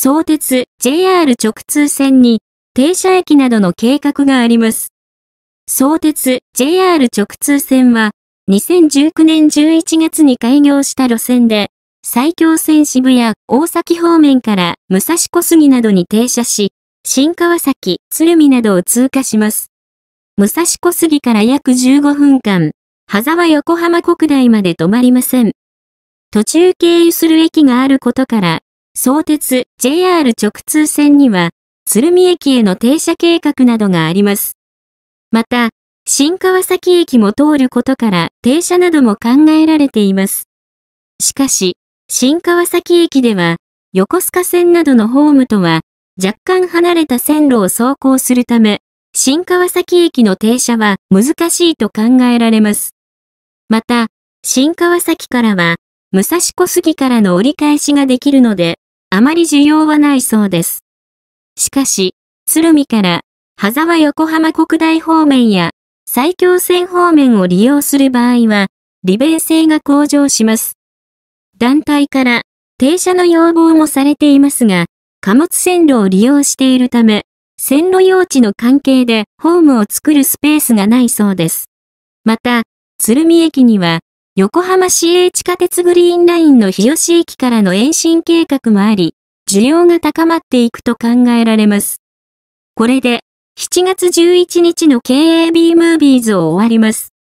相鉄、JR 直通線に、停車駅などの計画があります。相鉄、JR 直通線は、2019年11月に開業した路線で、埼京線渋谷、大崎方面から武蔵小杉などに停車し、新川崎、鶴見などを通過します。武蔵小杉から約15分間、羽沢横浜国大まで止まりません。途中経由する駅があることから相鉄 JR 直通線には、鶴見駅への停車計画などがあります。また、新川崎駅も通ることから停車なども考えられています。しかし、新川崎駅では、横須賀線などのホームとは、若干離れた線路を走行するため、新川崎駅の停車は難しいと考えられます。また、新川崎からは、武蔵小杉からの折り返しができるので、あまり需要はないそうです。しかし、鶴見から、羽沢横浜国大方面や、埼京線方面を利用する場合は、利便性が向上します。団体から、停車の要望もされていますが、貨物線路を利用しているため、線路用地の関係でホームを作るスペースがないそうです。また、鶴見駅には、横浜市営地下鉄グリーンラインの日吉駅からの延伸計画もあり、需要が高まっていくと考えられます。これで、7月11日の KAB ムービーズを終わります。